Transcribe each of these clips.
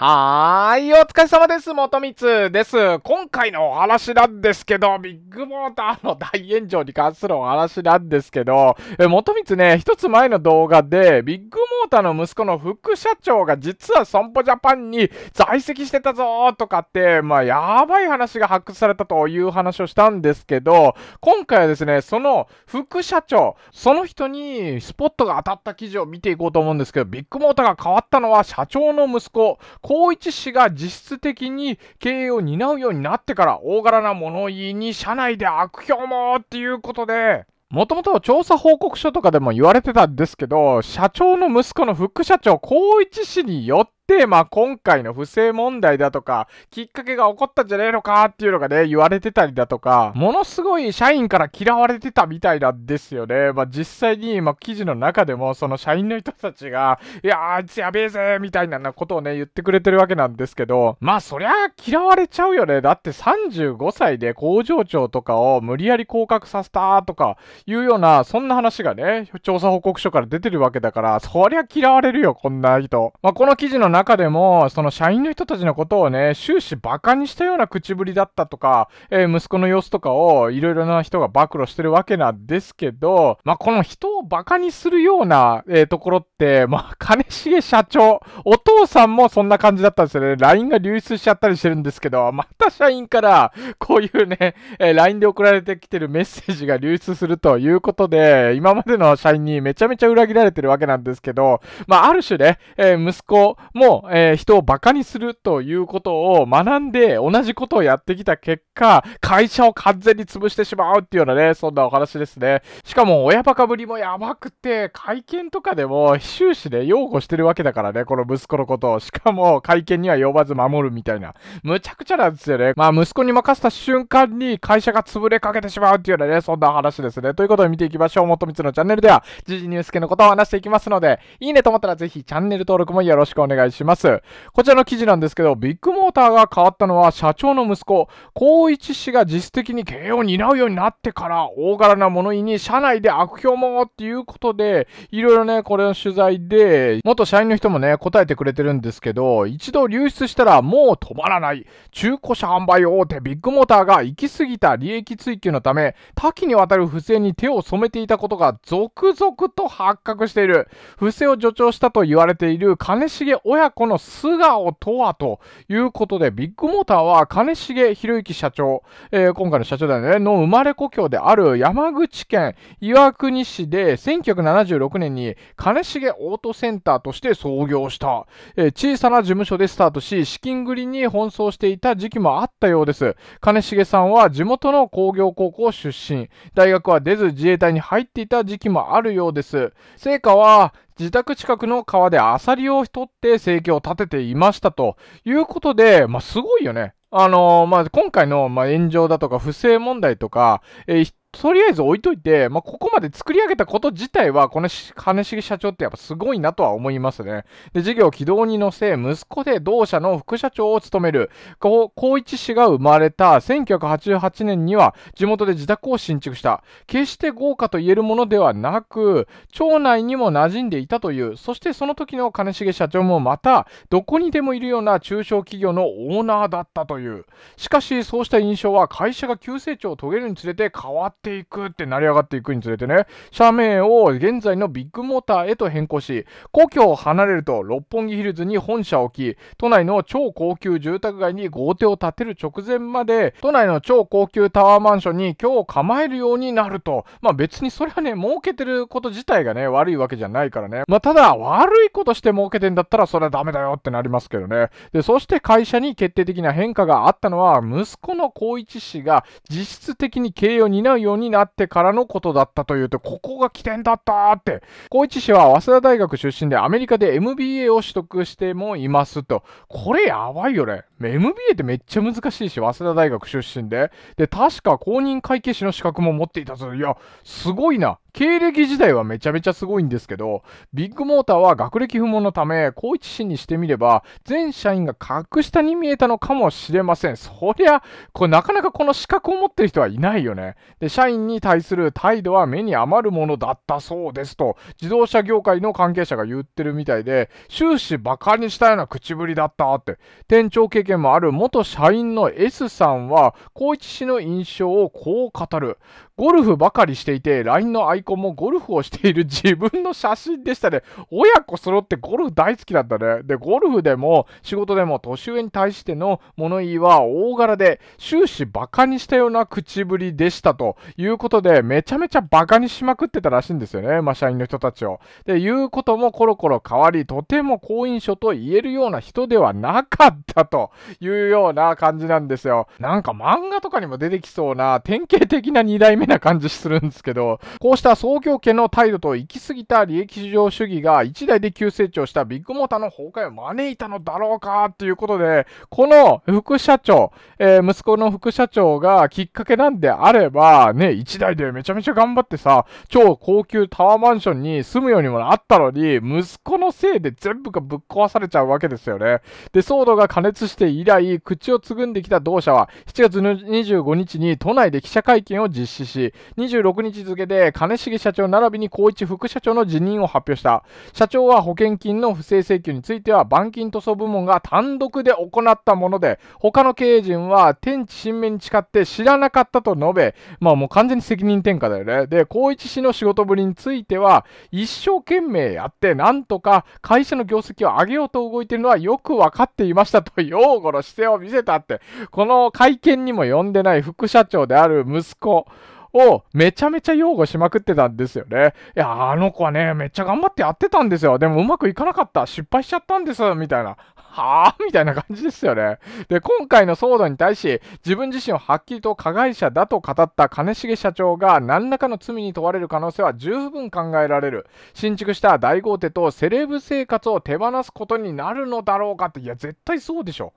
はーい、お疲れ様です。元光です。今回のお話なんですけど、ビッグモーターの大炎上に関するお話なんですけど、え元光ね、一つ前の動画で、ビッグモーターの息子の副社長が実は損保ジャパンに在籍してたぞーとかって、まあ、やばい話が発掘されたという話をしたんですけど、今回はですね、その副社長、その人にスポットが当たった記事を見ていこうと思うんですけど、ビッグモーターが変わったのは社長の息子、高一氏が実質的に経営を担うようになってから、大柄な物言いに社内で悪評もっていうことで、もともと調査報告書とかでも言われてたんですけど、社長の息子の副社長、高一氏によっ、まあ、今回の不正問題だとか、きっかけが起こったんじゃねえのかっていうのがね、言われてたりだとか、ものすごい社員から嫌われてたみたいなんですよね。まあ、実際に、まあ、記事の中でも、その社員の人たちが、いやあいつやべえぜみたいなことをね、言ってくれてるわけなんですけど、まあ、そりゃ嫌われちゃうよね。だって35歳で工場長とかを無理やり降格させたとか、いうような、そんな話がね、調査報告書から出てるわけだから、そりゃ嫌われるよ、こんな人。まあ、この記事の中でも、その社員の人たちのことをね、終始バカにしたような口ぶりだったとか、えー、息子の様子とかをいろいろな人が暴露してるわけなんですけど、まあ、この人をバカにするような、えー、ところって、まあ、金重社長、お父さんもそんな感じだったんですよね。LINE が流出しちゃったりしてるんですけど、また社員から、こういうね、えー、LINE で送られてきてるメッセージが流出するということで、今までの社員にめちゃめちゃ裏切られてるわけなんですけど、まあ、ある種ね、え息子もえー、人を馬鹿にするということを学んで、同じことをやってきた結果、会社を完全に潰してしまうっていうようなね、そんなお話ですね。しかも、親バカぶりもやばくて、会見とかでも終始ね、擁護してるわけだからね、この息子のことを。しかも、会見には呼ばず守るみたいな。むちゃくちゃなんですよね。まあ、息子に任せた瞬間に会社が潰れかけてしまうっていうようなね、そんな話ですね。ということで見ていきましょう。元光のチャンネルでは、時事ニュース系のことを話していきますので、いいねと思ったらぜひチャンネル登録もよろしくお願いします。します。こちらの記事なんですけど、ビッグモーターが変わったのは社長の息子、高一氏が実質的に経営を担うようになってから、大柄な物言いに社内で悪評もっていうことで、いろいろね、これの取材で、元社員の人もね、答えてくれてるんですけど、一度流出したらもう止まらない。中古車販売大手ビッグモーターが行き過ぎた利益追求のため、多岐にわたる不正に手を染めていたことが続々と発覚している。不正を助長したと言われている金重親この素顔とはということで、ビッグモーターは金重博之社長、えー、今回の社長だよね、の生まれ故郷である山口県岩国市で1976年に金重オートセンターとして創業した、えー、小さな事務所でスタートし、資金繰りに奔走していた時期もあったようです。金重さんは地元の工業高校出身、大学は出ず自衛隊に入っていた時期もあるようです。成果は自宅近くの川でアサリを取って生計を立てていましたということで、まあ、すごいよね。あのー、まあ、今回の、まあ、炎上だとか、不正問題とか、えー、とりあえず置いといて、まあ、ここまで作り上げたこと自体は、この金重社長ってやっぱすごいなとは思いますね。で、事業軌道に乗せ、息子で同社の副社長を務める、高一氏が生まれた1988年には、地元で自宅を新築した。決して豪華と言えるものではなく、町内にも馴染んでいたという、そしてその時の金重社長もまた、どこにでもいるような中小企業のオーナーだったという。しかし、そうした印象は会社が急成長を遂げるにつれて変わった。っていくって成り上がっていくにつれてね、社名を現在のビッグモーターへと変更し、故郷を離れると六本木ヒルズに本社を置き、都内の超高級住宅街に豪邸を建てる直前まで、都内の超高級タワーマンションに今日構えるようになると。まあ別にそれはね、儲けてること自体がね、悪いわけじゃないからね。まあただ、悪いことして儲けてんだったらそれはダメだよってなりますけどね。で、そして会社に決定的な変化があったのは、息子の光一氏が実質的に経営を担うようようになってからのことだったというと、ここが起点だったって。高一氏は早稲田大学出身でアメリカで MBA を取得してもいますと。これやばいよね。MBA ってめっちゃ難しいし、早稲田大学出身で。で、確か公認会計士の資格も持っていたぞ。いや、すごいな。経歴自体はめちゃめちゃすごいんですけど、ビッグモーターは学歴不問のため、高一氏にしてみれば、全社員が格下に見えたのかもしれません。そりゃ、これなかなかこの資格を持ってる人はいないよね。で、社員に対する態度は目に余るものだったそうですと、自動車業界の関係者が言ってるみたいで、終始バカにしたような口ぶりだったって。店長経験もある元社員の S さんは、高一氏の印象をこう語る。ゴルフばかりしていて、LINE の相イコンもゴルフをしている自分の写真でしたね。親子揃ってゴルフ大好きだったね。で、ゴルフでも仕事でも年上に対しての物言いは大柄で終始バカにしたような口ぶりでしたということで、めちゃめちゃバカにしまくってたらしいんですよね。まあ、社員の人たちを。で、言うこともコロコロ変わり、とても好印象と言えるような人ではなかったというような感じなんですよ。なんか漫画とかにも出てきそうな典型的な2代目な感じするんですけど、こうしたした創業家の態度と行き過ぎた利益市場主義が一代で急成長したビッグモーターの崩壊を招いたのだろうかということで、この副社長、えー、息子の副社長がきっかけなんであれば、ね、一代でめちゃめちゃ頑張ってさ、超高級タワーマンションに住むようにもなったのに、息子のせいで全部がぶっ壊されちゃうわけですよね。で、騒動が加熱して以来、口をつぐんできた同社は、7月25日に都内で記者会見を実施し、26日付で金重社長並びに光一副社長の辞任を発表した。社長は保険金の不正請求については、板金塗装部門が単独で行ったもので、他の経営陣は天地神明に誓って知らなかったと述べ、まあもう完全に責任転嫁だよね。で、光一氏の仕事ぶりについては、一生懸命やって、なんとか会社の業績を上げようと動いているのはよく分かっていましたと、擁護の姿勢を見せたって、この会見にも呼んでない副社長である息子、をめちゃめちゃ擁護しまくってたんですよね。いや、あの子はね、めっちゃ頑張ってやってたんですよ。でもうまくいかなかった。失敗しちゃったんです。みたいな。はあみたいな感じですよね。で、今回の騒動に対し、自分自身をはっきりと加害者だと語った兼重社長が何らかの罪に問われる可能性は十分考えられる。新築した大豪邸とセレブ生活を手放すことになるのだろうかって、いや、絶対そうでしょ。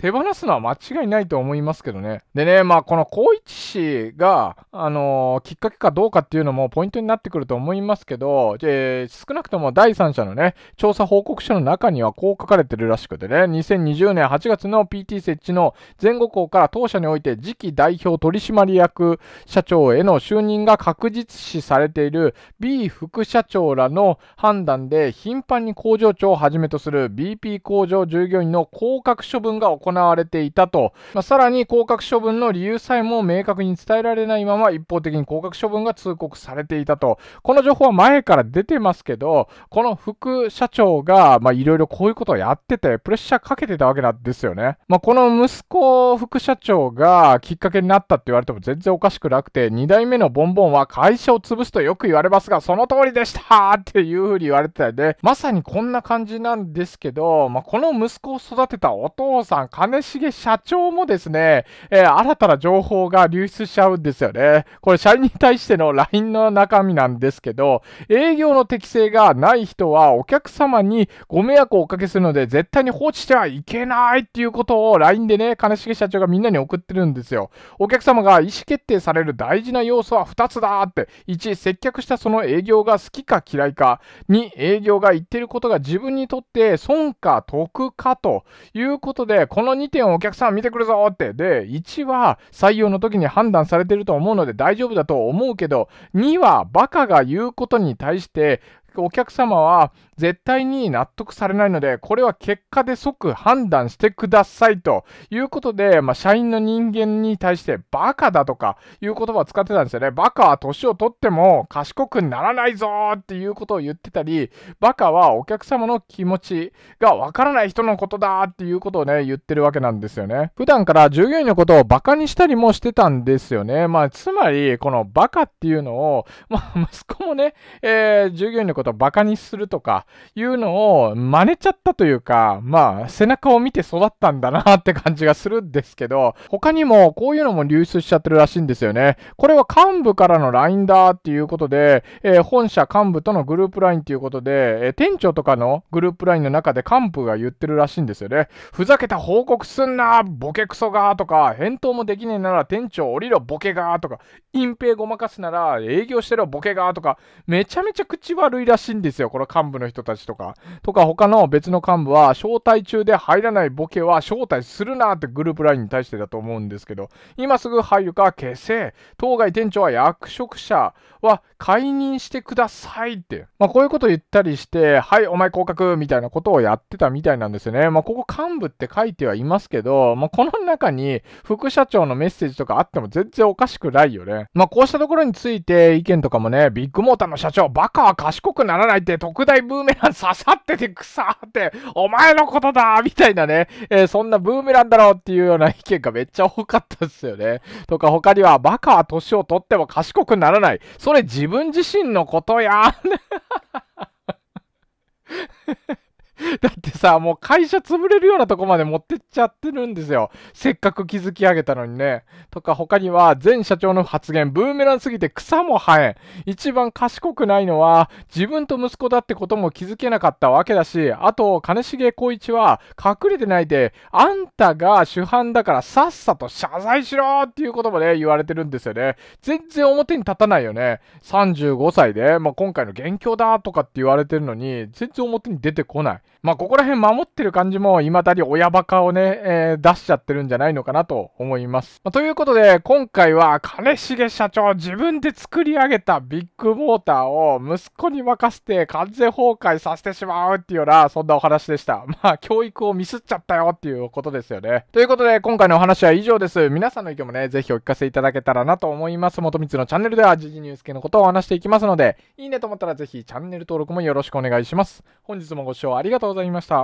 手放すのは間違いないと思いますけどね。でね、まあこの高一氏が、あのー、きっかけかどうかっていうのもポイントになってくると思いますけど、えー、少なくとも第三者のね、調査報告書の中にはこう書かれてるらしくてね、2020年8月の PT 設置の前後校から当社において次期代表取締役社長への就任が確実視されている B 副社長らの判断で頻繁に工場長をはじめとする BP 工場従業員の降格処分が行行われていたと、まあ、さらに降格処分の理由さえも明確に伝えられないまま一方的に降格処分が通告されていたと、この情報は前から出てますけど、この副社長がいろいろこういうことをやってて、プレッシャーかけてたわけなんですよね。まあ、この息子副社長がきっかけになったって言われても全然おかしくなくて、2代目のボンボンは会社を潰すとよく言われますが、その通りでしたっていうふうに言われてたんで、まさにこんな感じなんですけど、まあ、この息子を育てたお父さん、兼重社長もですね、えー、新たな情報が流出しちゃうんですよね。これ、社員に対しての LINE の中身なんですけど、営業の適性がない人はお客様にご迷惑をおかけするので、絶対に放置してはいけないっていうことを LINE でね、兼重社長がみんなに送ってるんですよ。お客様が意思決定される大事な要素は2つだって。1、接客したその営業が好きか嫌いか。2、営業が言ってることが自分にとって損か得かということで、このの2点をお客さん見てくるぞって。で、1は採用の時に判断されてると思うので大丈夫だと思うけど、2はバカが言うことに対してお客様は絶対に納得されないので、これは結果で即判断してくださいということで、まあ、社員の人間に対してバカだとかいう言葉を使ってたんですよね。バカは年をとっても賢くならないぞーっていうことを言ってたり、バカはお客様の気持ちがわからない人のことだっていうことをね、言ってるわけなんですよね。普段から従業員のことをバカにしたりもしてたんですよね。まあ、つまり、このバカっていうのを、まあ、息子もね、えー、従業員のことことをバカにするとかいうのを真似ちゃったというか、まあ、背中を見て育ったんだなって感じがするんですけど、他にもこういうのも流出しちゃってるらしいんですよね。これは幹部からの LINE だっていうことで、えー、本社幹部とのグループ LINE っていうことで、えー、店長とかのグループ LINE の中で幹部が言ってるらしいんですよね。ふざけた報告すんなボケクソがとか、返答もできねえなら店長降りろボケがとか、隠蔽ごまかすなら営業してろボケがとか、めちゃめちゃ口悪いらいしいんですよ、この幹部の人たちとか。とか、他の別の幹部は、招待中で入らないボケは招待するなってグループ LINE に対してだと思うんですけど、今すぐ入るか消せ、当該店長は役職者は解任してくださいって。まあ、こういうこと言ったりして、はい、お前降格みたいなことをやってたみたいなんですよね。まあ、ここ幹部って書いてはいますけど、まあ、この中に副社長のメッセージとかあっても全然おかしくないよね。まあ、こうしたところについて意見とかもね、ビッグモーターの社長、バカは賢くくならないって特大ブーメラン刺さってて草って、お前のことだみたいなね、えー、そんなブーメランだろうっていうような意見がめっちゃ多かったっすよね。とか他には、バカは年を取っても賢くならない。それ自分自身のことや。さ、もう会社潰れるようなとこまで持ってっちゃってるんですよ。せっかく築き上げたのにね。とか他には、前社長の発言、ブーメランすぎて草も生えん。一番賢くないのは、自分と息子だってことも気づけなかったわけだし、あと、金重光一は、隠れてないで、あんたが主犯だからさっさと謝罪しろっていうことで言われてるんですよね。全然表に立たないよね。35歳で、まあ、今回の元凶だとかって言われてるのに、全然表に出てこない。まあ、ここら辺守ってる感じも、未だに親バカをね、えー、出しちゃってるんじゃないのかなと思います。まあ、ということで、今回は、金重社長自分で作り上げたビッグモーターを息子に任せて完全崩壊させてしまうっていうような、そんなお話でした。まあ、教育をミスっちゃったよっていうことですよね。ということで、今回のお話は以上です。皆さんの意見もね、ぜひお聞かせいただけたらなと思います。元光のチャンネルでは、時事ニュース系のことを話していきますので、いいねと思ったらぜひチャンネル登録もよろしくお願いします。本日もご視聴ありがとうございました。